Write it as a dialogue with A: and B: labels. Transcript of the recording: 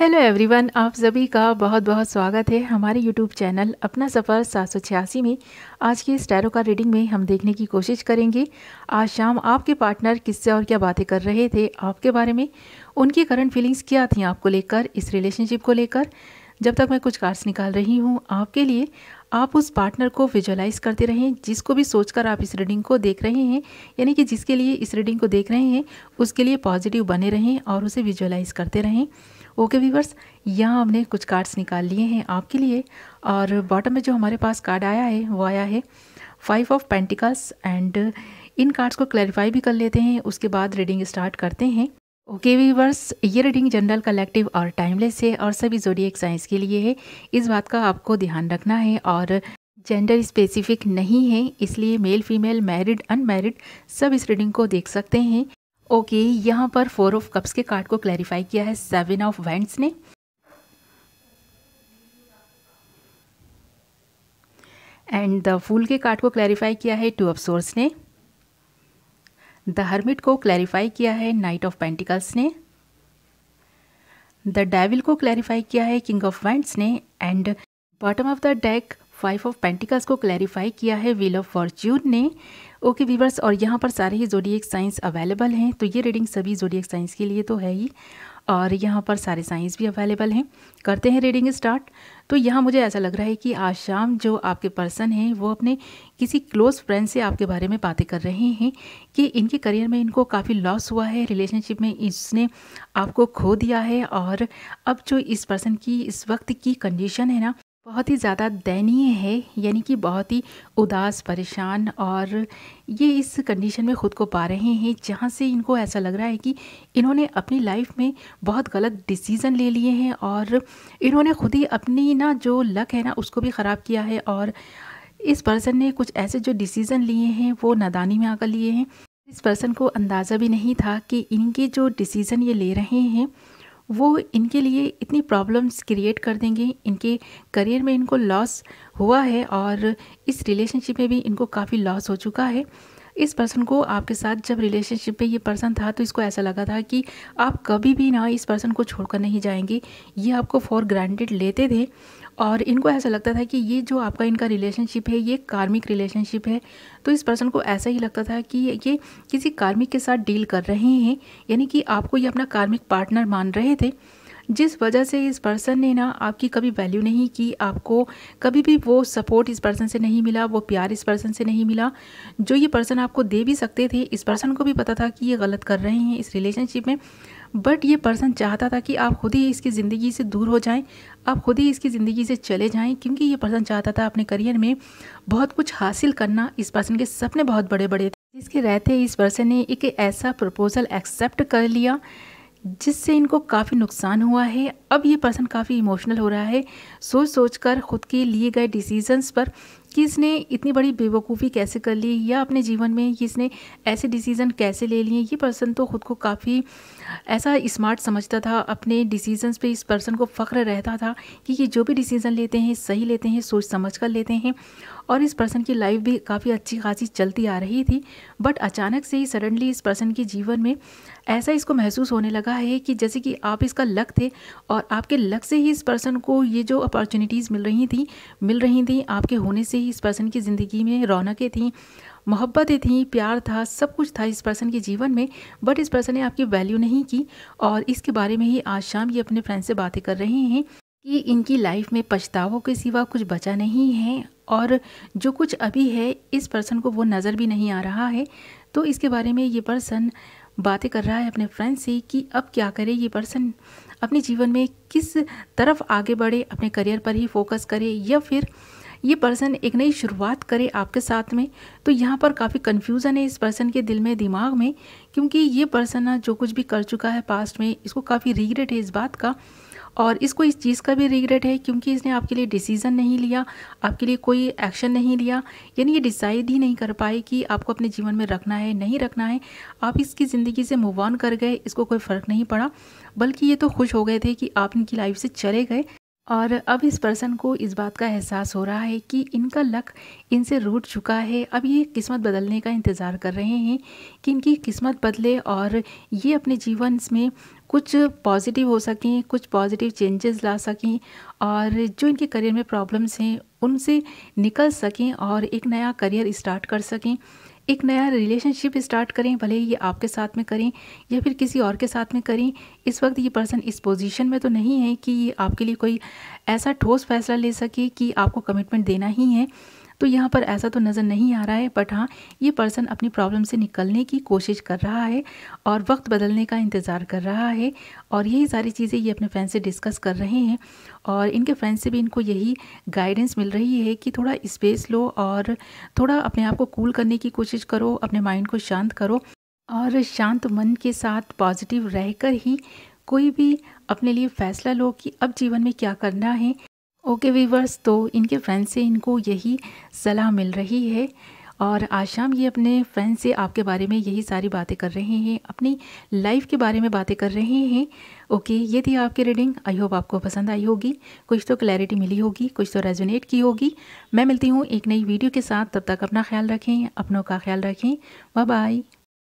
A: hello everyone आप सभी का बहुत बहुत स्वागत है हमारे यूट्यूब चैनल अपना सफ़र सात में आज की इस टैरो का रीडिंग में हम देखने की कोशिश करेंगे आज शाम आपके पार्टनर किससे और क्या बातें कर रहे थे आपके बारे में उनकी करंट फीलिंग्स क्या थी आपको लेकर इस रिलेशनशिप को लेकर जब तक मैं कुछ कार्ड्स निकाल रही हूँ आपके लिए आप उस पार्टनर को विजुअलाइज करते रहें जिसको भी सोचकर आप इस रीडिंग को देख रहे हैं यानी कि जिसके लिए इस रीडिंग को देख रहे हैं उसके लिए पॉजिटिव बने रहें और उसे विजुअलाइज करते रहें ओके वीवर्स यहाँ हमने कुछ कार्ड्स निकाल लिए हैं आपके लिए और बॉटम में जो हमारे पास कार्ड आया है वो आया है फाइव ऑफ पेंटिकल्स एंड इन कार्ड्स को क्लैरिफाई भी कर लेते हैं उसके बाद रीडिंग स्टार्ट करते हैं ओके okay, वीवर्स ये रीडिंग जनरल कलेक्टिव और टाइमलेस है और सभी एक साइंस के लिए है इस बात का आपको ध्यान रखना है और जेंडर स्पेसिफिक नहीं है इसलिए मेल फीमेल मैरिड अनमैरिड सब इस रीडिंग को देख सकते हैं ओके okay, यहाँ पर फोर ऑफ कप्स के कार्ड को क्लैरिफाई किया है सेवन ऑफ वेंट्स ने एंड द फूल के कार्ड को क्लैरिफाई किया है टू ऑफ सोर्स ने द हर्मिट को क्लैरिफाई किया है नाइट ऑफ पेंटिकल्स ने द डेविल को क्लैरिफाई किया है किंग ऑफ वाइंड्स ने and bottom of the deck five of pentacles को क्लैरिफाई किया है व्हील ऑफ फॉर्च्यून ने ओके वीवर्स और यहाँ पर सारे ही जोडियक साइंस अवेलेबल हैं तो ये रीडिंग सभी जोडियक साइंस के लिए तो है ही और यहाँ पर सारे साइंस भी अवेलेबल हैं करते हैं रीडिंग स्टार्ट तो यहाँ मुझे ऐसा लग रहा है कि आज शाम जो आपके पर्सन हैं वो अपने किसी क्लोज़ फ्रेंड से आपके बारे में बातें कर रहे हैं कि इनके करियर में इनको काफ़ी लॉस हुआ है रिलेशनशिप में इसने आपको खो दिया है और अब जो इस पर्सन की इस वक्त की कंडीशन है ना बहुत ही ज़्यादा दयनीय है यानी कि बहुत ही उदास परेशान और ये इस कंडीशन में ख़ुद को पा रहे हैं जहाँ से इनको ऐसा लग रहा है कि इन्होंने अपनी लाइफ में बहुत गलत डिसीज़न ले लिए हैं और इन्होंने खुद ही अपनी ना जो लक है ना उसको भी ख़राब किया है और इस पर्सन ने कुछ ऐसे जो डिसीज़न लिए हैं वो नादानी में आकर लिए हैं इस पर्सन को अंदाज़ा भी नहीं था कि इनके जो डिसीज़न ये ले रहे हैं वो इनके लिए इतनी प्रॉब्लम्स क्रिएट कर देंगे इनके करियर में इनको लॉस हुआ है और इस रिलेशनशिप में भी इनको काफ़ी लॉस हो चुका है इस पर्सन को आपके साथ जब रिलेशनशिप में ये पर्सन था तो इसको ऐसा लगा था कि आप कभी भी ना इस पर्सन को छोड़कर नहीं जाएंगी ये आपको फॉर ग्रांटेड लेते थे और इनको ऐसा लगता था कि ये जो आपका इनका रिलेशनशिप है ये कार्मिक रिलेशनशिप है तो इस पर्सन को ऐसा ही लगता था कि ये किसी कार्मिक के साथ डील कर रहे हैं यानी कि आपको ये अपना कार्मिक पार्टनर मान रहे थे जिस वजह से इस पर्सन ने ना आपकी कभी वैल्यू नहीं की आपको कभी भी वो सपोर्ट इस पर्सन से नहीं मिला वो प्यार इस पर्सन से नहीं मिला जो ये पर्सन आपको दे भी सकते थे इस पर्सन को भी पता था कि ये गलत कर रहे हैं इस रिलेशनशिप में बट ये पर्सन चाहता था कि आप खुद ही इसकी ज़िंदगी से दूर हो जाएं आप खुद ही इसकी ज़िंदगी से चले जाएं क्योंकि ये पर्सन चाहता था अपने करियर में बहुत कुछ हासिल करना इस पर्सन के सपने बहुत बड़े बड़े थे जिसके रहते इस पर्सन ने एक ऐसा प्रपोज़ल एक्सेप्ट कर लिया जिससे इनको काफ़ी नुकसान हुआ है अब ये पर्सन काफ़ी इमोशनल हो रहा है सोच सोच कर ख़ुद के लिए गए डिसीजंस पर कि इसने इतनी बड़ी बेवकूफ़ी कैसे कर ली या अपने जीवन में इसने ऐसे डिसीज़न कैसे ले लिए ये पर्सन तो ख़ुद को काफ़ी ऐसा स्मार्ट समझता था अपने डिसीजंस पे इस पर्सन को फ़ख्र रहता था कि ये जो भी डिसीज़न लेते हैं सही लेते हैं सोच समझ कर लेते हैं और इस पर्सन की लाइफ भी काफ़ी अच्छी खासी चलती आ रही थी बट अचानक से ही सडनली इस पर्सन के जीवन में ऐसा इसको महसूस होने लगा है कि जैसे कि आप इसका लक थे और आपके लक से ही इस पर्सन को ये जो अपॉर्चुनिटीज़ मिल रही थी मिल रही थी आपके होने से ही थी इस पर्सन की ज़िंदगी में रौनकें थी मोहब्बतें थी प्यार था सब कुछ था इस पर्सन के जीवन में बट इस पर्सन ने आपकी वैल्यू नहीं की और इसके बारे में ही आज शाम ये अपने फ्रेंड से बातें कर रहे हैं कि इनकी लाइफ में पछतावों के सिवा कुछ बचा नहीं है और जो कुछ अभी है इस पर्सन को वो नज़र भी नहीं आ रहा है तो इसके बारे में ये पर्सन बातें कर रहा है अपने फ्रेंड से कि अब क्या करे ये पर्सन अपने जीवन में किस तरफ आगे बढ़े अपने करियर पर ही फोकस करे या फिर ये पर्सन एक नई शुरुआत करे आपके साथ में तो यहाँ पर काफ़ी कन्फ्यूज़न है इस पर्सन के दिल में दिमाग में क्योंकि ये पर्सन ना जो कुछ भी कर चुका है पास्ट में इसको काफ़ी रिग्रेट है इस बात का और इसको इस चीज़ का भी रिग्रेट है क्योंकि इसने आपके लिए डिसीज़न नहीं लिया आपके लिए कोई एक्शन नहीं लिया यानी ये डिसाइड ही नहीं कर पाए कि आपको अपने जीवन में रखना है नहीं रखना है आप इसकी ज़िंदगी से मूव ऑन कर गए इसको कोई फ़र्क नहीं पड़ा बल्कि ये तो खुश हो गए थे कि आप इनकी लाइफ से चले गए और अब इस पर्सन को इस बात का एहसास हो रहा है कि इनका लक इनसे रूट चुका है अब ये किस्मत बदलने का इंतज़ार कर रहे हैं कि इनकी किस्मत बदले और ये अपने जीवन में कुछ पॉजिटिव हो सकें कुछ पॉजिटिव चेंजेस ला सकें और जो इनके करियर में प्रॉब्लम्स हैं उनसे निकल सकें और एक नया करियर स्टार्ट कर सकें एक नया रिलेशनशिप स्टार्ट करें भले ही ये आपके साथ में करें या फिर किसी और के साथ में करें इस वक्त ये पर्सन इस पोजीशन में तो नहीं है कि ये आपके लिए कोई ऐसा ठोस फैसला ले सके कि आपको कमिटमेंट देना ही है तो यहाँ पर ऐसा तो नज़र नहीं आ रहा है बट हाँ ये पर्सन अपनी प्रॉब्लम से निकलने की कोशिश कर रहा है और वक्त बदलने का इंतज़ार कर रहा है और यही सारी चीज़ें ये अपने फ्रेंड से डिस्कस कर रहे हैं और इनके फ्रेंड से भी इनको यही गाइडेंस मिल रही है कि थोड़ा स्पेस लो और थोड़ा अपने आप को कूल करने की कोशिश करो अपने माइंड को शांत करो और शांत मन के साथ पॉजिटिव रहकर ही कोई भी अपने लिए फ़ैसला लो कि अब जीवन में क्या करना है ओके वीवर्स तो इनके फ्रेंड से इनको यही सलाह मिल रही है और आज शाम ये अपने फ्रेंड से आपके बारे में यही सारी बातें कर रहे हैं अपनी लाइफ के बारे में बातें कर रहे हैं ओके ये थी आपकी रीडिंग आई होप आपको पसंद आई होगी कुछ तो क्लैरिटी मिली होगी कुछ तो रेजोनेट की होगी मैं मिलती हूँ एक नई वीडियो के साथ तब तक अपना ख्याल रखें अपनों का ख्याल रखें बाय बाय